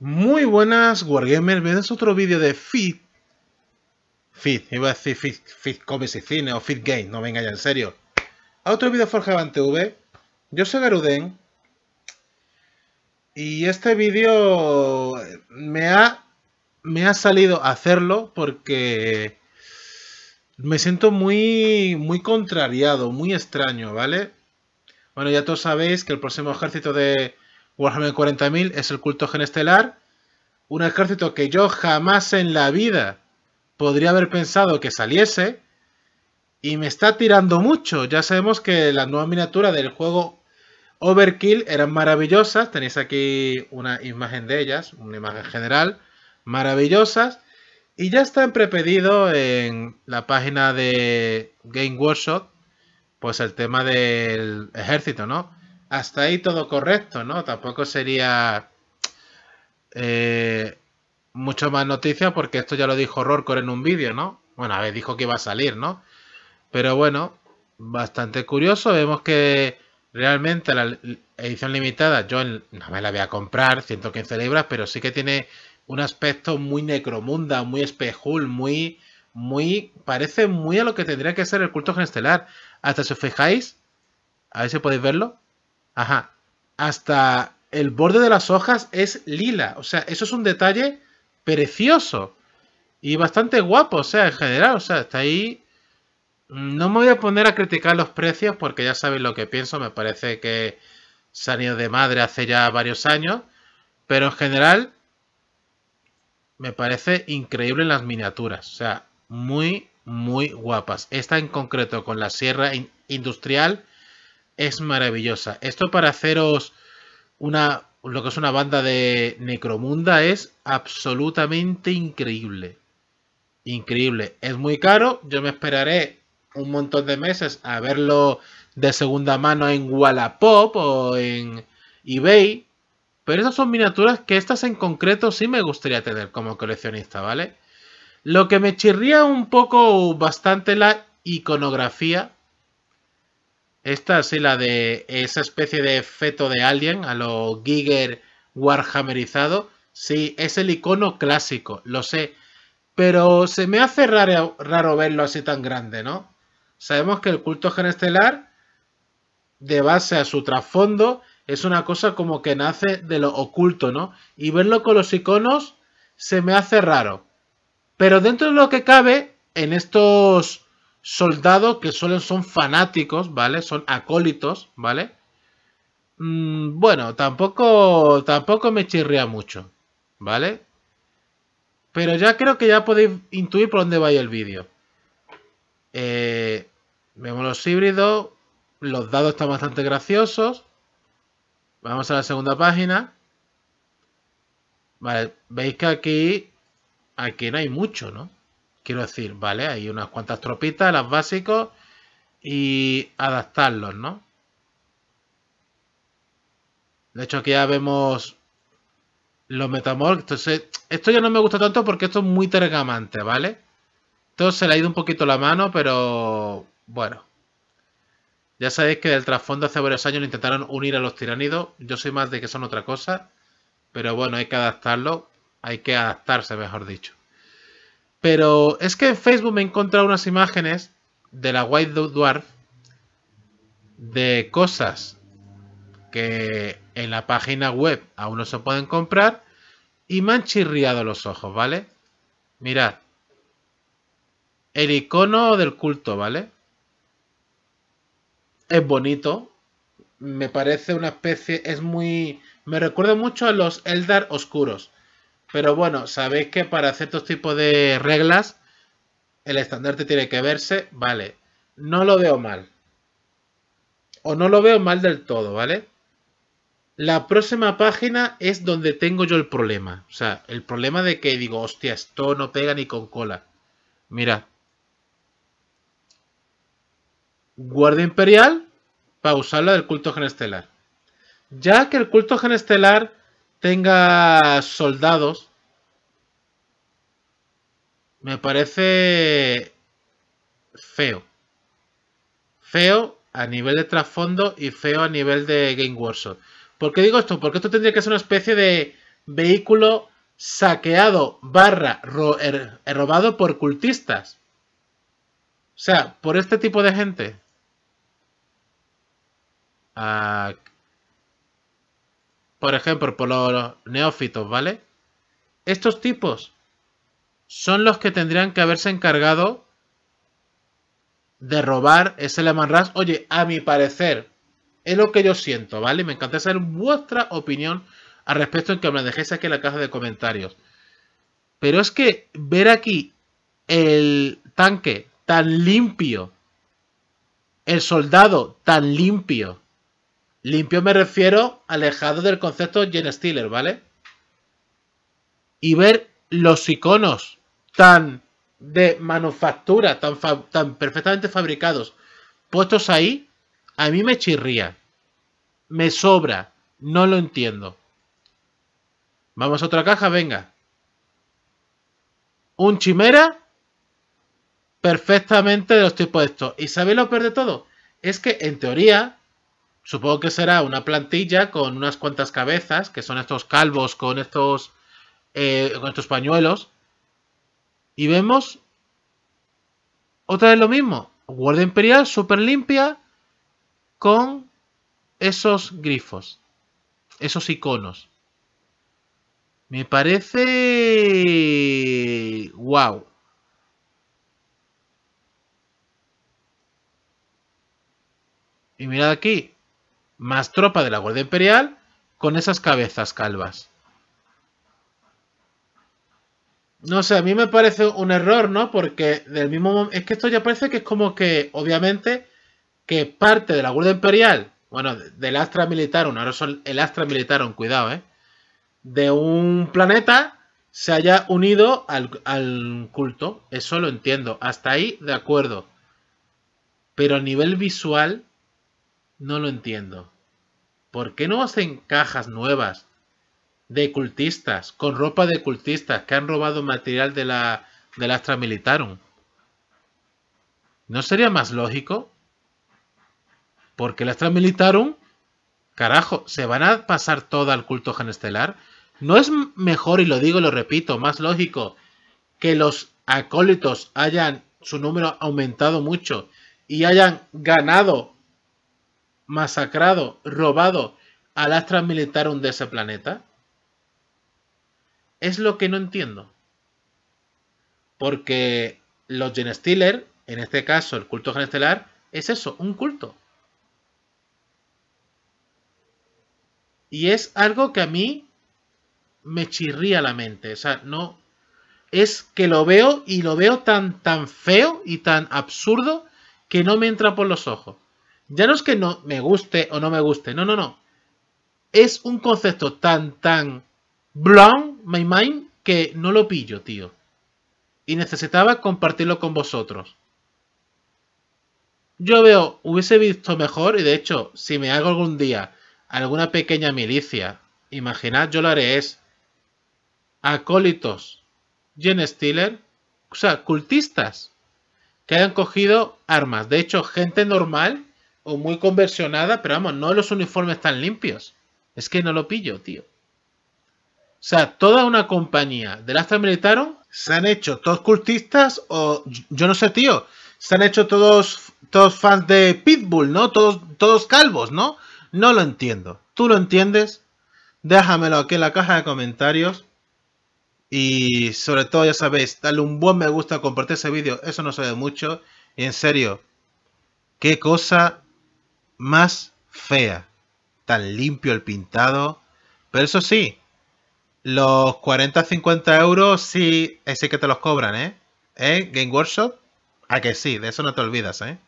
Muy buenas Wargamer, bienvenidos a otro vídeo de Fit. Fit, iba a decir Fit, fit Comics y Cine o Fit Game, no venga ya en serio. A otro vídeo de TV. Yo soy Garuden. Y este vídeo me ha, me ha salido hacerlo porque me siento muy, muy contrariado, muy extraño, ¿vale? Bueno, ya todos sabéis que el próximo ejército de Warhammer 40.000 es el culto genestelar, un ejército que yo jamás en la vida podría haber pensado que saliese, y me está tirando mucho. Ya sabemos que las nuevas miniaturas del juego Overkill eran maravillosas, tenéis aquí una imagen de ellas, una imagen general, maravillosas, y ya está en prepedido en la página de Game Workshop, pues el tema del ejército, ¿no? hasta ahí todo correcto, ¿no? Tampoco sería eh, mucho más noticia porque esto ya lo dijo Rorcor en un vídeo, ¿no? Bueno, a ver, dijo que iba a salir, ¿no? Pero bueno, bastante curioso. Vemos que realmente la edición limitada yo no me la voy a comprar, 115 libras, pero sí que tiene un aspecto muy necromunda, muy espejul, muy... Muy, parece muy a lo que tendría que ser el culto genestelar. Hasta si os fijáis, a ver si podéis verlo. Ajá. Hasta el borde de las hojas es lila. O sea, eso es un detalle precioso. Y bastante guapo, o sea, en general. O sea, está ahí. No me voy a poner a criticar los precios porque ya sabéis lo que pienso. Me parece que se han ido de madre hace ya varios años. Pero en general, me parece increíble las miniaturas. O sea, muy, muy guapas. Esta en concreto con la sierra industrial es maravillosa. Esto para haceros una, lo que es una banda de Necromunda es absolutamente increíble. Increíble. Es muy caro. Yo me esperaré un montón de meses a verlo de segunda mano en Wallapop o en eBay. Pero esas son miniaturas que estas en concreto sí me gustaría tener como coleccionista, ¿vale? Lo que me chirría un poco bastante la iconografía esta sí, la de esa especie de feto de alien a lo Giger Warhammerizado. Sí, es el icono clásico, lo sé. Pero se me hace raro, raro verlo así tan grande, ¿no? Sabemos que el culto genestelar, de base a su trasfondo, es una cosa como que nace de lo oculto, ¿no? Y verlo con los iconos se me hace raro. Pero dentro de lo que cabe, en estos soldados que suelen son fanáticos, ¿vale? Son acólitos, ¿vale? Mm, bueno, tampoco, tampoco me chirría mucho, ¿vale? Pero ya creo que ya podéis intuir por dónde va el vídeo. vemos eh, los híbridos, los dados están bastante graciosos. Vamos a la segunda página. Vale, veis que aquí, aquí no hay mucho, ¿no? Quiero decir, ¿vale? Hay unas cuantas tropitas, las básicos y adaptarlos, ¿no? De hecho, aquí ya vemos los metamorfos. Entonces, esto ya no me gusta tanto porque esto es muy tergamante, ¿vale? Entonces se le ha ido un poquito la mano, pero bueno. Ya sabéis que del trasfondo hace varios años intentaron unir a los tiranidos. Yo soy más de que son otra cosa. Pero bueno, hay que adaptarlo. Hay que adaptarse, mejor dicho. Pero es que en Facebook me he encontrado unas imágenes de la White Dwarf de cosas que en la página web aún no se pueden comprar y me han chirriado los ojos, ¿vale? Mirad. El icono del culto, ¿vale? Es bonito. Me parece una especie. Es muy. Me recuerda mucho a los Eldar oscuros. Pero bueno, sabéis que para hacer ciertos tipos de reglas el estandarte tiene que verse, vale. No lo veo mal. O no lo veo mal del todo, ¿vale? La próxima página es donde tengo yo el problema. O sea, el problema de que digo, hostia, esto no pega ni con cola. Mira. Guardia Imperial para la del culto genestelar. Ya que el culto genestelar tenga soldados, me parece feo. Feo a nivel de trasfondo y feo a nivel de Game Workshop. ¿Por qué digo esto? Porque esto tendría que ser una especie de vehículo saqueado barra er, er, robado por cultistas. O sea, por este tipo de gente. Ah, por ejemplo, por los neófitos, ¿vale? Estos tipos son los que tendrían que haberse encargado de robar ese Lehman Rush. Oye, a mi parecer, es lo que yo siento, ¿vale? Me encanta saber vuestra opinión al respecto en que me dejéis aquí en la caja de comentarios. Pero es que ver aquí el tanque tan limpio, el soldado tan limpio, Limpio me refiero alejado del concepto Jen Steeler, ¿vale? Y ver los iconos tan de manufactura, tan, perfectamente fabricados, puestos ahí, a mí me chirría. Me sobra. No lo entiendo. Vamos a otra caja, venga. Un chimera. Perfectamente de los tipos estos. ¿Y sabéis lo peor de todo? Es que en teoría Supongo que será una plantilla con unas cuantas cabezas, que son estos calvos con estos, eh, con estos pañuelos. Y vemos otra vez lo mismo. Guardia Imperial súper limpia con esos grifos, esos iconos. Me parece... ¡Wow! Y mirad aquí más tropa de la Guardia Imperial con esas cabezas calvas. No sé, a mí me parece un error, ¿no? Porque del mismo es que esto ya parece que es como que, obviamente, que parte de la Guardia Imperial, bueno, del Astra Militarum, ahora son el Astra Militarum, cuidado, ¿eh? De un planeta se haya unido al, al culto. Eso lo entiendo. Hasta ahí, de acuerdo. Pero a nivel visual, no lo entiendo. ¿Por qué no hacen cajas nuevas de cultistas, con ropa de cultistas que han robado material de la, de la ¿No sería más lógico? Porque la Astra Militarum, carajo, se van a pasar toda al culto genestelar. ¿No es mejor, y lo digo y lo repito, más lógico que los acólitos hayan su número aumentado mucho y hayan ganado masacrado, robado al Astra Militarum de ese planeta? Es lo que no entiendo. Porque los Genestealer, en este caso el culto genestelar, es eso, un culto. Y es algo que a mí me chirría la mente. O sea, no. Es que lo veo y lo veo tan, tan feo y tan absurdo que no me entra por los ojos. Ya no es que no me guste o no me guste, no, no, no. Es un concepto tan, tan blown, my mind, que no lo pillo, tío. Y necesitaba compartirlo con vosotros. Yo veo, hubiese visto mejor, y de hecho, si me hago algún día alguna pequeña milicia, imaginad, yo lo haré es acólitos, Jen Steeler, o sea, cultistas, que hayan cogido armas. De hecho, gente normal o muy conversionada, pero vamos, no los uniformes tan limpios. Es que no lo pillo, tío. O sea, toda una compañía de Astra militaron se han hecho todos cultistas o yo no sé, tío. Se han hecho todos, todos fans de Pitbull, ¿no? Todos, todos calvos, ¿no? No lo entiendo. ¿Tú lo entiendes? Déjamelo aquí en la caja de comentarios. Y sobre todo, ya sabéis, dale un buen me gusta, compartir ese vídeo. Eso no sabe mucho. Y en serio, qué cosa más fea. Tan limpio el pintado. Pero eso sí, los 40-50 euros sí, sí que te los cobran, ¿eh? ¿Eh? Game Workshop. A ah, que sí, de eso no te olvidas, ¿eh?